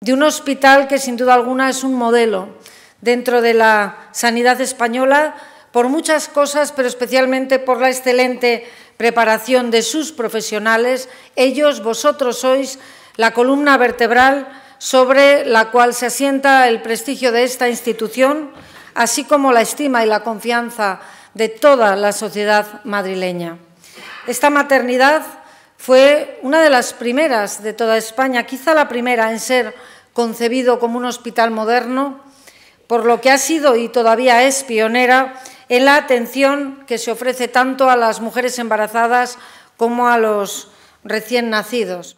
de un hospital que sin duda alguna es un modelo dentro de la sanidad española por muchas cosas, pero especialmente por la excelente preparación de sus profesionales. Ellos, vosotros sois la columna vertebral sobre la cual se asienta el prestigio de esta institución, así como la estima y la confianza de toda la sociedad madrileña. Esta maternidad fue una de las primeras de toda España, quizá la primera en ser concebido como un hospital moderno, por lo que ha sido y todavía es pionera en la atención que se ofrece tanto a las mujeres embarazadas como a los recién nacidos.